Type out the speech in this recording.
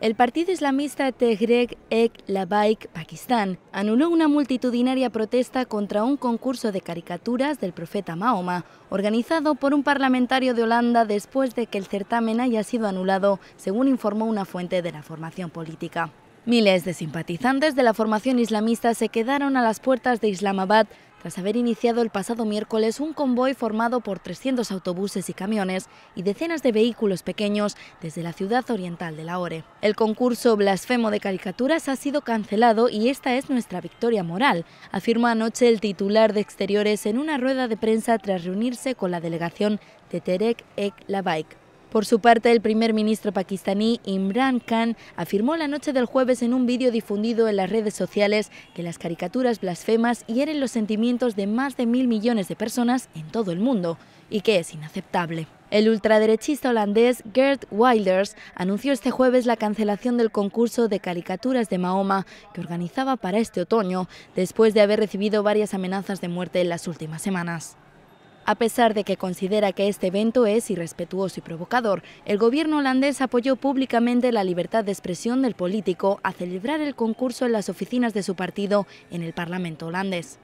El partido islamista tehreek Ek Labaik Pakistán anuló una multitudinaria protesta contra un concurso de caricaturas del profeta Mahoma, organizado por un parlamentario de Holanda después de que el certamen haya sido anulado, según informó una fuente de la formación política. Miles de simpatizantes de la formación islamista se quedaron a las puertas de Islamabad tras haber iniciado el pasado miércoles un convoy formado por 300 autobuses y camiones y decenas de vehículos pequeños desde la ciudad oriental de Lahore. El concurso Blasfemo de Caricaturas ha sido cancelado y esta es nuestra victoria moral, afirmó anoche el titular de Exteriores en una rueda de prensa tras reunirse con la delegación de Terek Ek Labaik. Por su parte, el primer ministro pakistaní Imran Khan afirmó la noche del jueves en un vídeo difundido en las redes sociales que las caricaturas blasfemas hieren los sentimientos de más de mil millones de personas en todo el mundo y que es inaceptable. El ultraderechista holandés Gerd Wilders anunció este jueves la cancelación del concurso de caricaturas de Mahoma que organizaba para este otoño, después de haber recibido varias amenazas de muerte en las últimas semanas. A pesar de que considera que este evento es irrespetuoso y provocador, el gobierno holandés apoyó públicamente la libertad de expresión del político a celebrar el concurso en las oficinas de su partido en el Parlamento holandés.